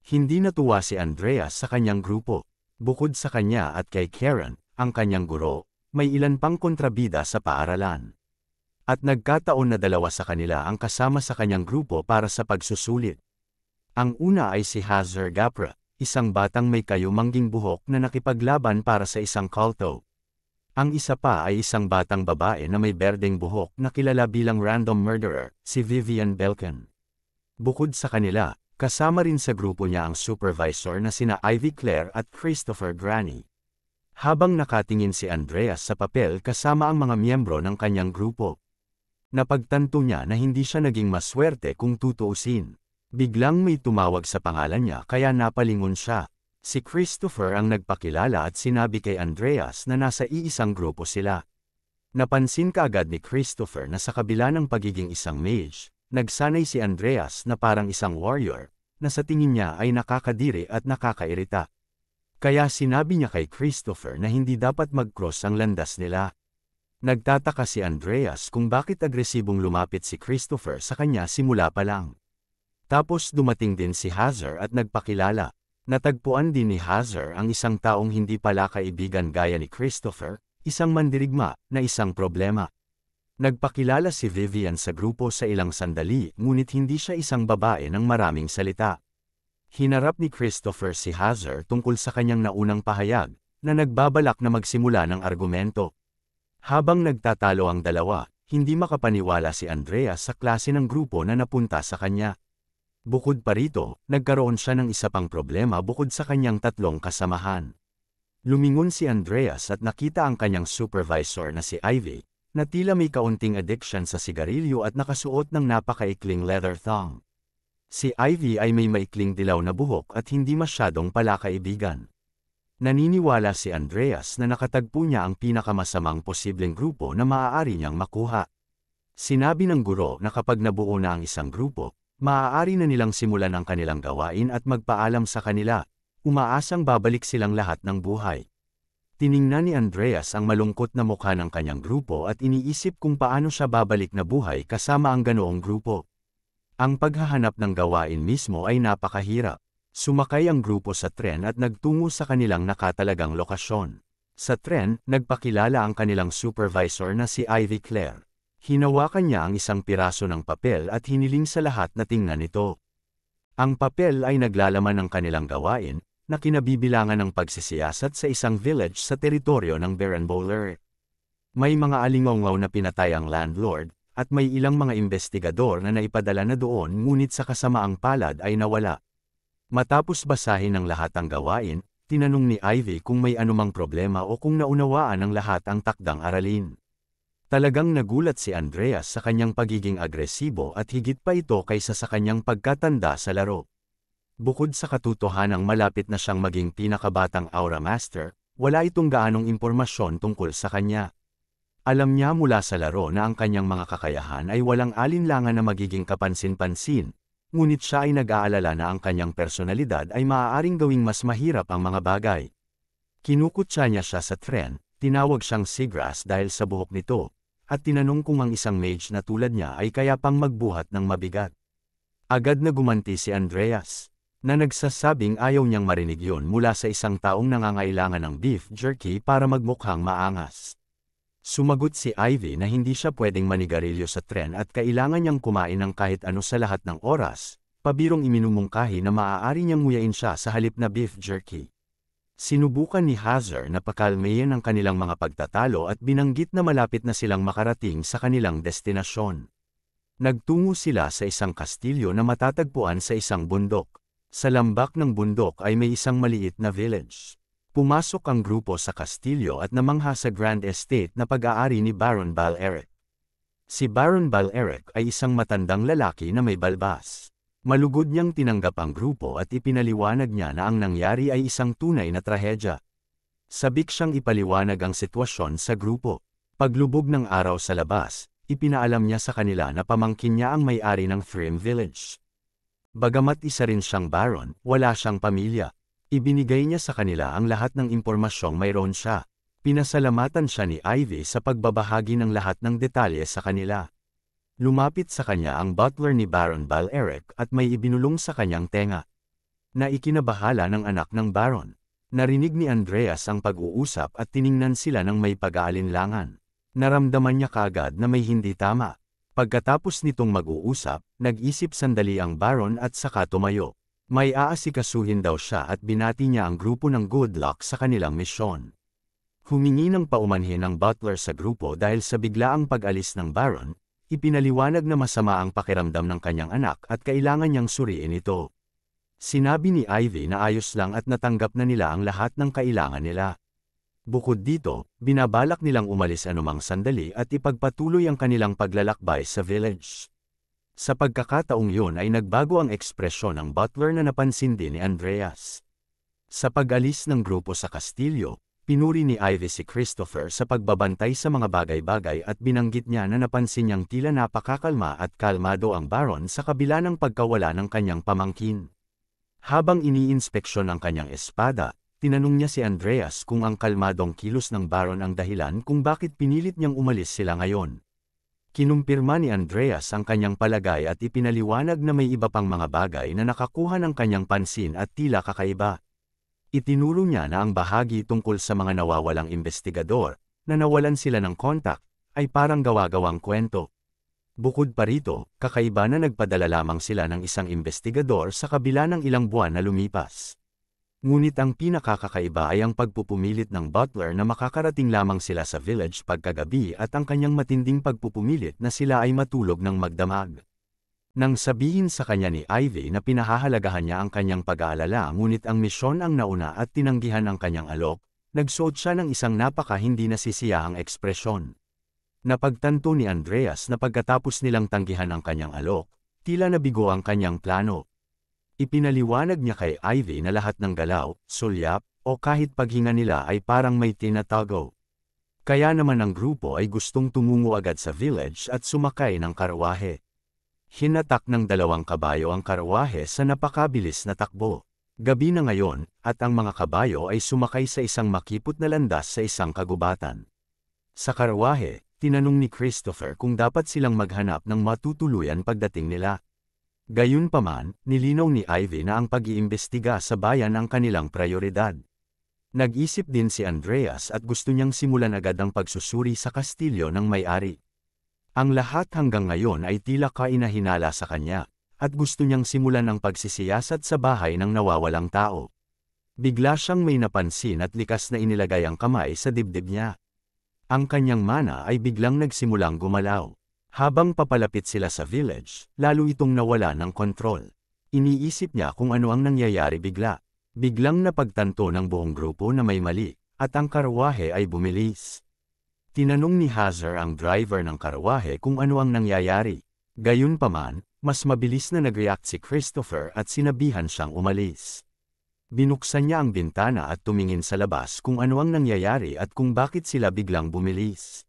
Hindi natuwa si Andrea sa kanyang grupo. Bukod sa kanya at kay Karen, ang kanyang guro, may ilan pang kontrabida sa paaralan. At nagkataon na dalawa sa kanila ang kasama sa kanyang grupo para sa pagsusulit. Ang una ay si Hazard Gapra, isang batang may kayumangging buhok na nakipaglaban para sa isang culto. Ang isa pa ay isang batang babae na may berdeng buhok na kilala bilang random murderer, si Vivian Belkin. Bukod sa kanila, kasama rin sa grupo niya ang supervisor na sina Ivy Claire at Christopher Granny. Habang nakatingin si Andreas sa papel kasama ang mga miyembro ng kanyang grupo, napagtanto niya na hindi siya naging maswerte kung tutuusin. Biglang may tumawag sa pangalan niya kaya napalingon siya. Si Christopher ang nagpakilala at sinabi kay Andreas na nasa iisang grupo sila. Napansin kaagad ni Christopher na sa kabila ng pagiging isang mage, nagsanay si Andreas na parang isang warrior, na sa tingin niya ay nakakadiri at nakakairita. Kaya sinabi niya kay Christopher na hindi dapat mag-cross ang landas nila. Nagtataka si Andreas kung bakit agresibong lumapit si Christopher sa kanya simula pa lang. Tapos dumating din si Hazar at nagpakilala. Natagpuan din ni Hazar ang isang taong hindi pala kaibigan gaya ni Christopher, isang mandirigma, na isang problema. Nagpakilala si Vivian sa grupo sa ilang sandali ngunit hindi siya isang babae ng maraming salita. Hinarap ni Christopher si Hazar tungkol sa kanyang naunang pahayag, na nagbabalak na magsimula ng argumento. Habang nagtatalo ang dalawa, hindi makapaniwala si Andrea sa klase ng grupo na napunta sa kanya. Bukod pa rito, nagkaroon siya ng isa pang problema bukod sa kanyang tatlong kasamahan. Lumingon si Andreas at nakita ang kanyang supervisor na si Ivy, na tila may kaunting addiction sa sigarilyo at nakasuot ng napakaikling leather thong. Si Ivy ay may maikling dilaw na buhok at hindi masyadong palakaibigan. Naniniwala si Andreas na nakatagpo niya ang pinakamasamang posibleng grupo na maaari niyang makuha. Sinabi ng guro na kapag nabuo na ang isang grupo, maaari na nilang simulan ang kanilang gawain at magpaalam sa kanila, umaasang babalik silang lahat ng buhay. Tiningnan ni Andreas ang malungkot na mukha ng kanyang grupo at iniisip kung paano siya babalik na buhay kasama ang ganoong grupo. Ang paghahanap ng gawain mismo ay napakahirap. Sumakay ang grupo sa tren at nagtungo sa kanilang nakatalagang lokasyon. Sa tren, nagpakilala ang kanilang supervisor na si Ivy Claire. Hinawakan niya ang isang piraso ng papel at hiniling sa lahat na tingnan ito. Ang papel ay naglalaman ng kanilang gawain, na kinabibilangan ng pagsisiyasat sa isang village sa teritoryo ng Baron Bowler. May mga alingongaw na pinatay ang landlord, at may ilang mga investigador na naipadala na doon ngunit sa kasamaang palad ay nawala. Matapos basahin ang lahat ang gawain, tinanong ni Ivy kung may anumang problema o kung naunawaan ng lahat ang takdang aralin. Talagang nagulat si Andreas sa kanyang pagiging agresibo at higit pa ito kaysa sa kanyang pagkatanda sa laro. Bukod sa katotohanang malapit na siyang maging pinakabatang Aura Master, wala itong gaanong impormasyon tungkol sa kanya. Alam niya mula sa laro na ang kanyang mga kakayahan ay walang alinlangan na magiging kapansin-pansin, ngunit siya ay nag-aalala na ang kanyang personalidad ay maaaring gawing mas mahirap ang mga bagay. Kinukutsa niya siya sa tren, tinawag siyang Seagrass dahil sa buhok nito, at tinanong kung ang isang mage na tulad niya ay kaya pang magbuhat ng mabigat. Agad na gumanti si Andreas, na nagsasabing ayaw niyang marinig yon mula sa isang taong nangangailangan ng beef jerky para magmukhang maangas. Sumagot si Ivy na hindi siya pwedeng manigarilyo sa tren at kailangan niyang kumain ng kahit ano sa lahat ng oras, pabirong iminumungkahi na maaari niyang nguyain siya sa halip na beef jerky. Sinubukan ni Hazard na pakalmayin ang kanilang mga pagtatalo at binanggit na malapit na silang makarating sa kanilang destinasyon. Nagtungo sila sa isang kastilyo na matatagpuan sa isang bundok. Sa lambak ng bundok ay may isang maliit na village. Pumasok ang grupo sa kastilyo at namangha sa grand estate na pag-aari ni Baron Baleric. Si Baron Baleric ay isang matandang lalaki na may balbas. Malugod niyang tinanggap ang grupo at ipinaliwanag niya na ang nangyari ay isang tunay na trahedya. Sabik siyang ipaliwanag ang sitwasyon sa grupo. Paglubog ng araw sa labas, ipinaalam niya sa kanila na pamangkin niya ang may-ari ng Thrim Village. Bagamat isa rin siyang baron, wala siyang pamilya. Ibinigay niya sa kanila ang lahat ng impormasyong mayroon siya. Pinasalamatan siya ni Ivy sa pagbabahagi ng lahat ng detalye sa kanila. Lumapit sa kanya ang butler ni Baron Baleric at may ibinulong sa kanyang tenga. Naikinabahala ng anak ng Baron. Narinig ni Andreas ang pag-uusap at tiningnan sila ng may pag-aalinlangan. Naramdaman niya kagad na may hindi tama. Pagkatapos nitong mag-uusap, nag-isip sandali ang Baron at saka tumayo. May aasikasuhin daw siya at binati niya ang grupo ng good luck sa kanilang misyon. Humingi ng paumanhin ang butler sa grupo dahil sa biglaang pag-alis ng baron, ipinaliwanag na masama ang pakiramdam ng kanyang anak at kailangan niyang suriin ito. Sinabi ni Ivy na ayos lang at natanggap na nila ang lahat ng kailangan nila. Bukod dito, binabalak nilang umalis anumang sandali at ipagpatuloy ang kanilang paglalakbay sa village. Sa pagkakataong yun ay nagbago ang ekspresyon ng butler na napansin din ni Andreas. Sa pag-alis ng grupo sa kastilyo, Pinuri ni Ivy si Christopher sa pagbabantay sa mga bagay-bagay at binanggit niya na napansin niyang tila napakakalma at kalmado ang baron sa kabila ng pagkawala ng kanyang pamangkin. Habang iniinspeksyon ang kanyang espada, tinanong niya si Andreas kung ang kalmadong kilos ng baron ang dahilan kung bakit pinilit niyang umalis sila ngayon. Kinumpirma ni Andreas ang kanyang palagay at ipinaliwanag na may iba pang mga bagay na nakakuha ng kanyang pansin at tila kakaiba. Itinuro niya na ang bahagi tungkol sa mga nawawalang investigador, na nawalan sila ng kontak, ay parang gawa-gawang kwento. Bukod pa rito, kakaiba na nagpadala lamang sila ng isang investigador sa kabila ng ilang buwan na lumipas. Ngunit ang pinakakakaiba ay ang pagpupumilit ng butler na makakarating lamang sila sa village pagkagabi at ang kanyang matinding pagpupumilit na sila ay matulog ng magdamag. Nang sabihin sa kanya ni Ivy na pinahahalagahan niya ang kanyang pag-aalala ngunit ang misyon ang nauna at tinanggihan ang kanyang alok, nagsuot siya ng isang napaka hindi nasisiyahang ekspresyon. Napagtanto ni Andreas na pagkatapos nilang tanggihan ang kanyang alok, tila nabigo ang kanyang plano. Ipinaliwanag niya kay Ivy na lahat ng galaw, sulyap, o kahit paghinga nila ay parang may tinatago. Kaya naman ang grupo ay gustong tumungo agad sa village at sumakay ng karwahe hinatak ng dalawang kabayo ang karwahe sa napakabilis na takbo. Gabi na ngayon, at ang mga kabayo ay sumakay sa isang makipot na landas sa isang kagubatan. Sa karwahe, tinanong ni Christopher kung dapat silang maghanap ng matutuluyan pagdating nila. Gayunpaman, nilinaw ni Ivy na ang pag-iimbestiga sa bayan ang kanilang prioridad. Nag-isip din si Andreas at gusto niyang simulan agad ang pagsusuri sa kastilyo ng may-ari. Ang lahat hanggang ngayon ay tila kainahinala sa kanya, at gusto niyang simulan ang pagsisiyasat sa bahay ng nawawalang tao. Bigla siyang may napansin at likas na inilagay ang kamay sa dibdib niya. Ang kanyang mana ay biglang nagsimulang gumalaw. Habang papalapit sila sa village, lalo itong nawala ng kontrol. Iniisip niya kung ano ang nangyayari bigla. Biglang napagtanto ng buong grupo na may mali, at ang karwahe ay bumilis. Tinanong ni Hazar ang driver ng karawahe kung ano ang nangyayari. Gayunpaman, mas mabilis na nag-react si Christopher at sinabihan siyang umalis. Binuksan niya ang bintana at tumingin sa labas kung ano ang nangyayari at kung bakit sila biglang bumilis.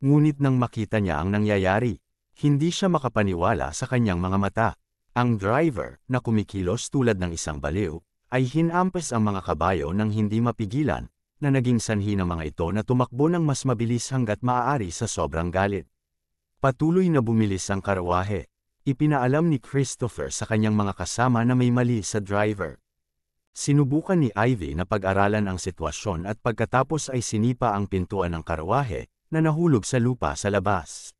Ngunit nang makita niya ang nangyayari, hindi siya makapaniwala sa kanyang mga mata. Ang driver, na kumikilos tulad ng isang baliw, ay hinampas ang mga kabayo nang hindi mapigilan na naging sanhi ng mga ito na tumakbo ng mas mabilis hanggat maaari sa sobrang galit. Patuloy na bumilis ang karawahe. Ipinaalam ni Christopher sa kanyang mga kasama na may mali sa driver. Sinubukan ni Ivy na pag-aralan ang sitwasyon at pagkatapos ay sinipa ang pintuan ng karawahe na nahulog sa lupa sa labas.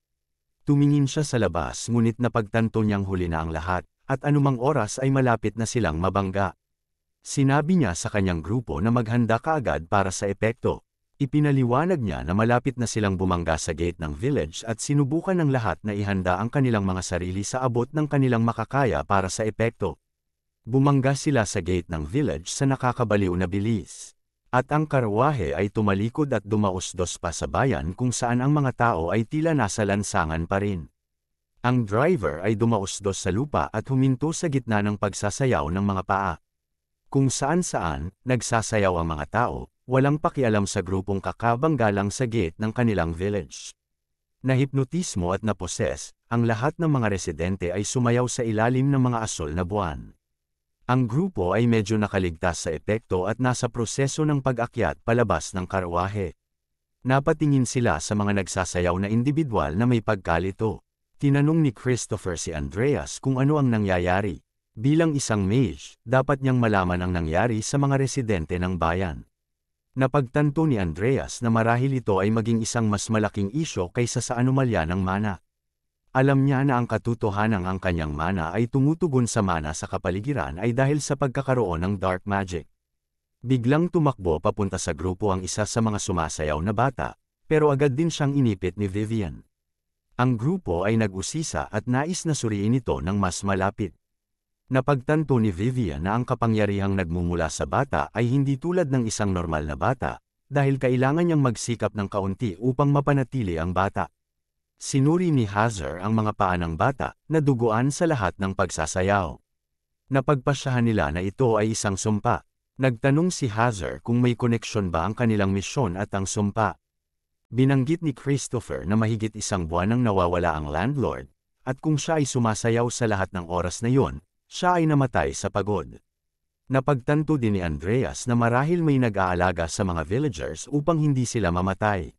Tumingin siya sa labas ngunit napagtanto niyang huli na ang lahat at anumang oras ay malapit na silang mabangga. Sinabi niya sa kanyang grupo na maghanda kaagad para sa epekto. Ipinaliwanag niya na malapit na silang bumangga sa gate ng village at sinubukan ng lahat na ihanda ang kanilang mga sarili sa abot ng kanilang makakaya para sa epekto. Bumangga sila sa gate ng village sa nakakabaliw na bilis. At ang karwahe ay tumalikod at dumausdos pa sa bayan kung saan ang mga tao ay tila nasa lansangan pa rin. Ang driver ay dumausdos sa lupa at huminto sa gitna ng pagsasayaw ng mga paa kung saan-saan, nagsasayaw ang mga tao, walang pakialam sa grupong kakabanggalang sa gate ng kanilang village. Nahipnotismo at naposes, ang lahat ng mga residente ay sumayaw sa ilalim ng mga asol na buwan. Ang grupo ay medyo nakaligtas sa epekto at nasa proseso ng pag-akyat palabas ng karwahe. Napatingin sila sa mga nagsasayaw na individual na may pagkalito. Tinanong ni Christopher si Andreas kung ano ang nangyayari, Bilang isang mage, dapat niyang malaman ang nangyari sa mga residente ng bayan. Napagtanto ni Andreas na marahil ito ay maging isang mas malaking isyo kaysa sa anomalya ng mana. Alam niya na ang katotohanan ang kanyang mana ay tumutugon sa mana sa kapaligiran ay dahil sa pagkakaroon ng dark magic. Biglang tumakbo papunta sa grupo ang isa sa mga sumasayaw na bata, pero agad din siyang inipit ni Vivian. Ang grupo ay nag-usisa at nais na suriin ito ng mas malapit napagtanto ni Vivian na ang kapangyarihang nagmumula sa bata ay hindi tulad ng isang normal na bata, dahil kailangan niyang magsikap ng kaunti upang mapanatili ang bata. Sinuri ni Hazar ang mga paa ng bata na duguan sa lahat ng pagsasayaw. Napagpasyahan nila na ito ay isang sumpa. Nagtanong si Hazar kung may koneksyon ba ang kanilang misyon at ang sumpa. Binanggit ni Christopher na mahigit isang buwan nang nawawala ang landlord, at kung siya ay sumasayaw sa lahat ng oras na yon, siya ay namatay sa pagod. Napagtanto din ni Andreas na marahil may nag-aalaga sa mga villagers upang hindi sila mamatay.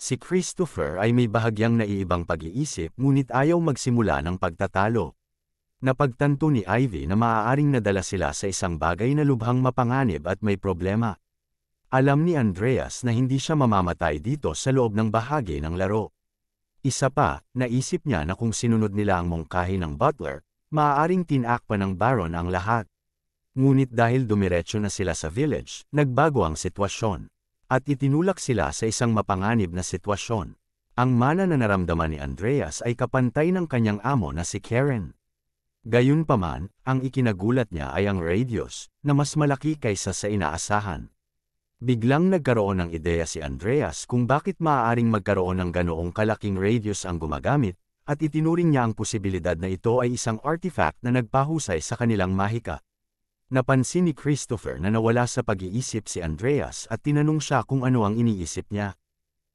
Si Christopher ay may bahagyang naiibang pag-iisip ngunit ayaw magsimula ng pagtatalo. Napagtanto ni Ivy na maaaring nadala sila sa isang bagay na lubhang mapanganib at may problema. Alam ni Andreas na hindi siya mamamatay dito sa loob ng bahagi ng laro. Isa pa, naisip niya na kung sinunod nila ang mungkahi ng butler, Maaaring tinakpa ng baron ang lahat. Ngunit dahil dumiretso na sila sa village, nagbago ang sitwasyon. At itinulak sila sa isang mapanganib na sitwasyon. Ang mana na naramdaman ni Andreas ay kapantay ng kanyang amo na si Karen. Gayunpaman, ang ikinagulat niya ay ang radios, na mas malaki kaysa sa inaasahan. Biglang nagkaroon ng ideya si Andreas kung bakit maaaring magkaroon ng ganoong kalaking radius ang gumagamit at itinuring niya ang posibilidad na ito ay isang artifact na nagpahusay sa kanilang mahika. Napansin ni Christopher na nawala sa pag-iisip si Andreas at tinanong siya kung ano ang iniisip niya.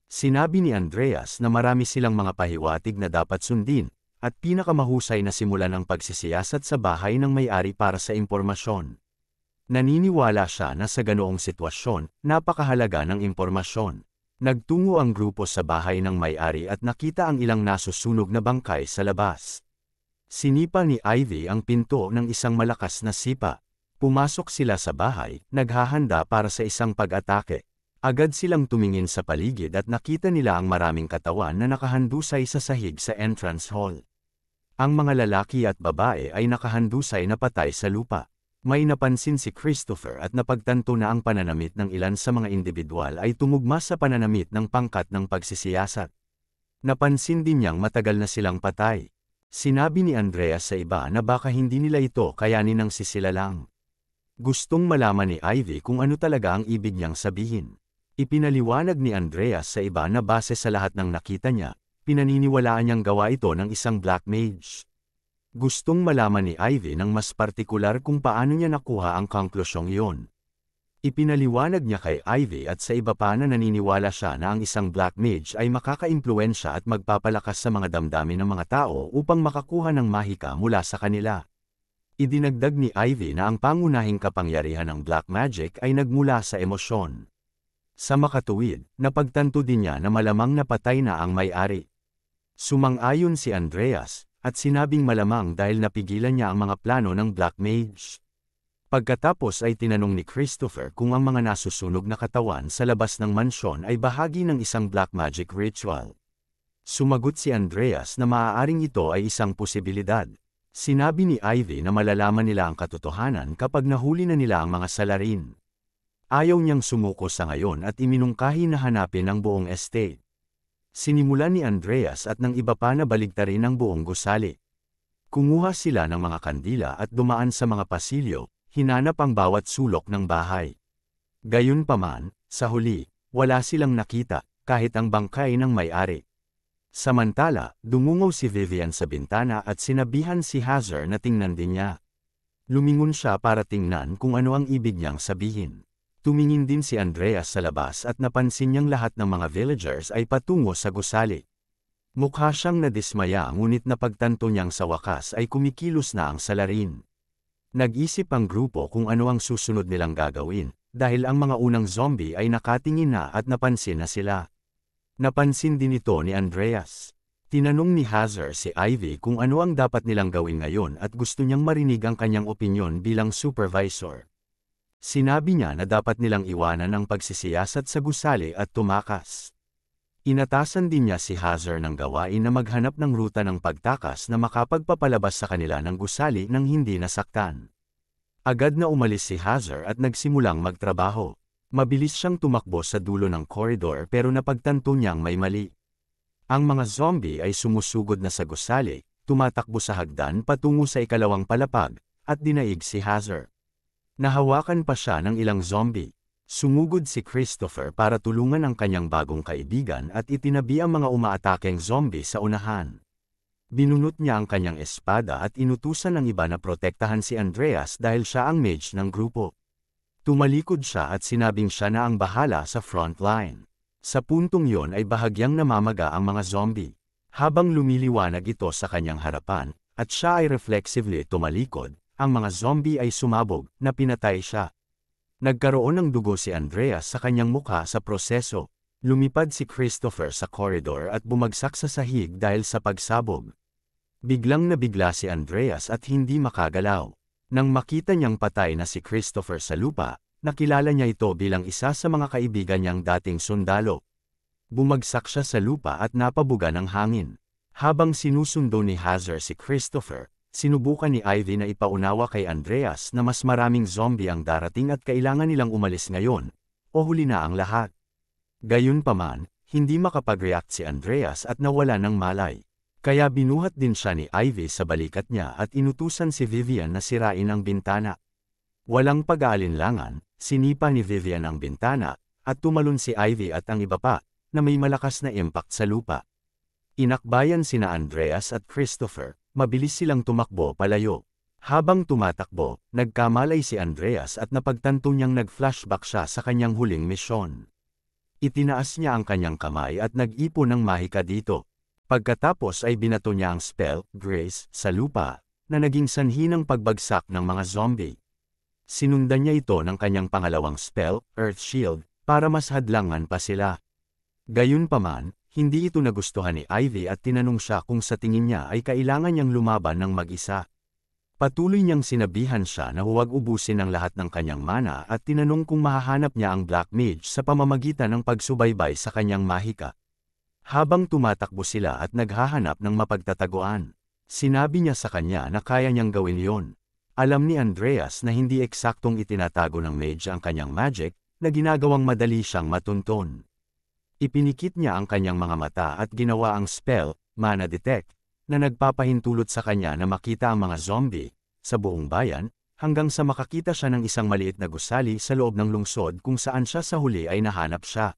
Sinabi ni Andreas na marami silang mga pahiwatig na dapat sundin, at pinakamahusay na simulan ang pagsisiyasat sa bahay ng may-ari para sa impormasyon. Naniniwala siya na sa ganoong sitwasyon, napakahalaga ng impormasyon. Nagtungo ang grupo sa bahay ng may-ari at nakita ang ilang nasusunog na bangkay sa labas. Sinipa ni Ivy ang pinto ng isang malakas na sipa. Pumasok sila sa bahay, naghahanda para sa isang pag-atake. Agad silang tumingin sa paligid at nakita nila ang maraming katawan na nakahandusay sa sahig sa entrance hall. Ang mga lalaki at babae ay nakahandusay na patay sa lupa may napansin si Christopher at napagtanto na ang pananamit ng ilan sa mga individual ay tumugma sa pananamit ng pangkat ng pagsisiyasat. Napansin din niyang matagal na silang patay. Sinabi ni Andrea sa iba na baka hindi nila ito kayanin ng sisila lang. Gustong malaman ni Ivy kung ano talaga ang ibig niyang sabihin. Ipinaliwanag ni Andrea sa iba na base sa lahat ng nakita niya, pinaniniwalaan niyang gawa ito ng isang black mage. Gustong malaman ni Ivy ng mas partikular kung paano niya nakuha ang konklusyong iyon. Ipinaliwanag niya kay Ivy at sa iba pa na naniniwala siya na ang isang black mage ay makakaimpluensya at magpapalakas sa mga damdamin ng mga tao upang makakuha ng mahika mula sa kanila. Idinagdag ni Ivy na ang pangunahing kapangyarihan ng black magic ay nagmula sa emosyon. Sa makatuwid, napagtanto din niya na malamang napatay na ang may-ari. Sumang-ayon si Andreas, at sinabing malamang dahil napigilan niya ang mga plano ng Black Mage. Pagkatapos ay tinanong ni Christopher kung ang mga nasusunog na katawan sa labas ng mansyon ay bahagi ng isang black magic ritual. Sumagot si Andreas na maaaring ito ay isang posibilidad. Sinabi ni Ivy na malalaman nila ang katotohanan kapag nahuli na nila ang mga salarin. Ayaw niyang sumuko sa ngayon at iminungkahi na hanapin ang buong estate. Sinimulan ni Andreas at ng iba pa na baligtarin ang buong gusali. Kumuha sila ng mga kandila at dumaan sa mga pasilyo, hinanap ang bawat sulok ng bahay. Gayunpaman, sa huli, wala silang nakita, kahit ang bangkay ng may-ari. Samantala, dumungaw si Vivian sa bintana at sinabihan si Hazard na tingnan din niya. Lumingon siya para tingnan kung ano ang ibig niyang sabihin. Tumingin din si Andreas sa labas at napansin niyang lahat ng mga villagers ay patungo sa gusali. Mukha siyang nadismaya ngunit napagtanto niyang sa wakas ay kumikilos na ang salarin. Nag-isip ang grupo kung ano ang susunod nilang gagawin, dahil ang mga unang zombie ay nakatingin na at napansin na sila. Napansin din ito ni Andreas. Tinanong ni Hazard si Ivy kung ano ang dapat nilang gawin ngayon at gusto niyang marinig ang kanyang opinyon bilang supervisor. Sinabi niya na dapat nilang iwanan ang pagsisiyasat sa gusali at tumakas. Inatasan din niya si Hazar ng gawain na maghanap ng ruta ng pagtakas na makapagpapalabas sa kanila ng gusali nang hindi nasaktan. Agad na umalis si Hazar at nagsimulang magtrabaho. Mabilis siyang tumakbo sa dulo ng koridor pero napagtanto niyang may mali. Ang mga zombie ay sumusugod na sa gusali, tumatakbo sa hagdan patungo sa ikalawang palapag, at dinaig si Hazar. Nahawakan pa siya ng ilang zombie. Sumugod si Christopher para tulungan ang kanyang bagong kaibigan at itinabi ang mga umaatakeng zombie sa unahan. Binunot niya ang kanyang espada at inutusan ng iba na protektahan si Andreas dahil siya ang mage ng grupo. Tumalikod siya at sinabing siya na ang bahala sa front line. Sa puntong yon ay bahagyang namamaga ang mga zombie. Habang lumiliwanag ito sa kanyang harapan, at siya ay reflexively tumalikod, ang mga zombie ay sumabog na pinatay siya. Nagkaroon ng dugo si Andrea sa kanyang mukha sa proseso. Lumipad si Christopher sa corridor at bumagsak sa sahig dahil sa pagsabog. Biglang nabigla si Andreas at hindi makagalaw. Nang makita niyang patay na si Christopher sa lupa, nakilala niya ito bilang isa sa mga kaibigan niyang dating sundalo. Bumagsak siya sa lupa at napabuga ng hangin. Habang sinusundo ni Hazard si Christopher, sinubukan ni Ivy na ipaunawa kay Andreas na mas maraming zombie ang darating at kailangan nilang umalis ngayon, o huli na ang lahat. Gayunpaman, hindi makapag-react si Andreas at nawala ng malay. Kaya binuhat din siya ni Ivy sa balikat niya at inutusan si Vivian na sirain ang bintana. Walang pag-aalinlangan, sinipa ni Vivian ang bintana, at tumalon si Ivy at ang iba pa, na may malakas na impact sa lupa. Inakbayan sina Andreas at Christopher, Mabilis silang tumakbo palayo. Habang tumatakbo, nagkamalay si Andreas at napagtanto niyang nag-flashback siya sa kanyang huling misyon. Itinaas niya ang kanyang kamay at nag-ipon ng mahika dito. Pagkatapos ay binato niya ang spell, Grace, sa lupa, na naging sanhi ng pagbagsak ng mga zombie. Sinundan niya ito ng kanyang pangalawang spell, Earth Shield, para mas hadlangan pa sila. Gayunpaman, hindi ito nagustuhan ni Ivy at tinanong siya kung sa tingin niya ay kailangan niyang lumaban ng mag-isa. Patuloy niyang sinabihan siya na huwag ubusin ang lahat ng kanyang mana at tinanong kung mahahanap niya ang Black Mage sa pamamagitan ng pagsubaybay sa kanyang mahika. Habang tumatakbo sila at naghahanap ng mapagtataguan, sinabi niya sa kanya na kaya niyang gawin yon. Alam ni Andreas na hindi eksaktong itinatago ng mage ang kanyang magic na ginagawang madali siyang matunton. Ipinikit niya ang kanyang mga mata at ginawa ang spell, Mana Detect, na nagpapahintulot sa kanya na makita ang mga zombie, sa buong bayan, hanggang sa makakita siya ng isang maliit na gusali sa loob ng lungsod kung saan siya sa huli ay nahanap siya.